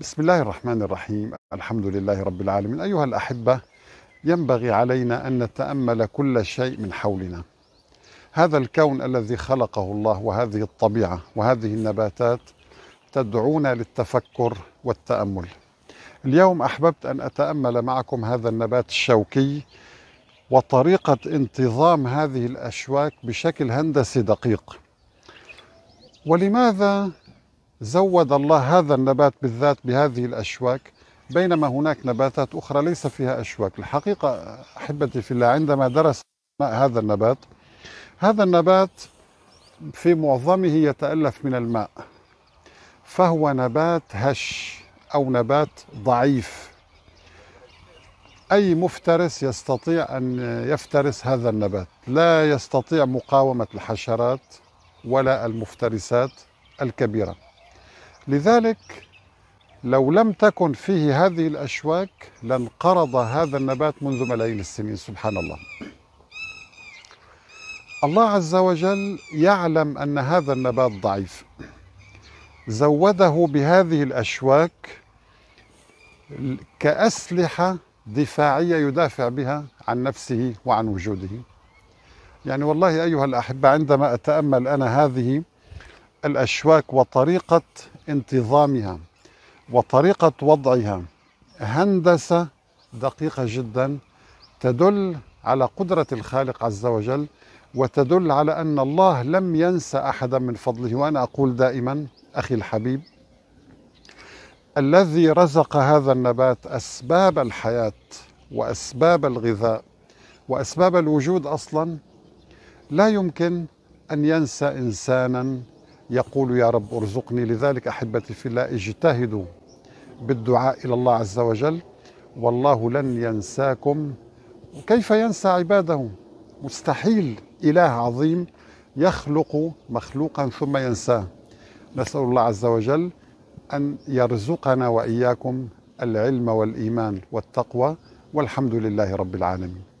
بسم الله الرحمن الرحيم الحمد لله رب العالمين أيها الأحبة ينبغي علينا أن نتأمل كل شيء من حولنا هذا الكون الذي خلقه الله وهذه الطبيعة وهذه النباتات تدعونا للتفكر والتأمل اليوم أحببت أن أتأمل معكم هذا النبات الشوكي وطريقة انتظام هذه الأشواك بشكل هندسي دقيق ولماذا زود الله هذا النبات بالذات بهذه الأشواك بينما هناك نباتات أخرى ليس فيها أشواك الحقيقة أحبتي في الله عندما درس هذا النبات هذا النبات في معظمه يتألف من الماء فهو نبات هش أو نبات ضعيف أي مفترس يستطيع أن يفترس هذا النبات لا يستطيع مقاومة الحشرات ولا المفترسات الكبيره لذلك لو لم تكن فيه هذه الأشواك لانقرض هذا النبات منذ ملايين السنين سبحان الله الله عز وجل يعلم أن هذا النبات ضعيف زوده بهذه الأشواك كأسلحة دفاعية يدافع بها عن نفسه وعن وجوده يعني والله أيها الأحبة عندما أتأمل أنا هذه الأشواك وطريقة انتظامها وطريقة وضعها هندسة دقيقة جدا تدل على قدرة الخالق عز وجل وتدل على أن الله لم ينسى أحدا من فضله وأنا أقول دائما أخي الحبيب الذي رزق هذا النبات أسباب الحياة وأسباب الغذاء وأسباب الوجود أصلا لا يمكن أن ينسى إنسانا يقول يا رب ارزقني لذلك أحبتي في الله اجتهدوا بالدعاء إلى الله عز وجل والله لن ينساكم كيف ينسى عباده مستحيل إله عظيم يخلق مخلوقا ثم ينساه نسأل الله عز وجل أن يرزقنا وإياكم العلم والإيمان والتقوى والحمد لله رب العالمين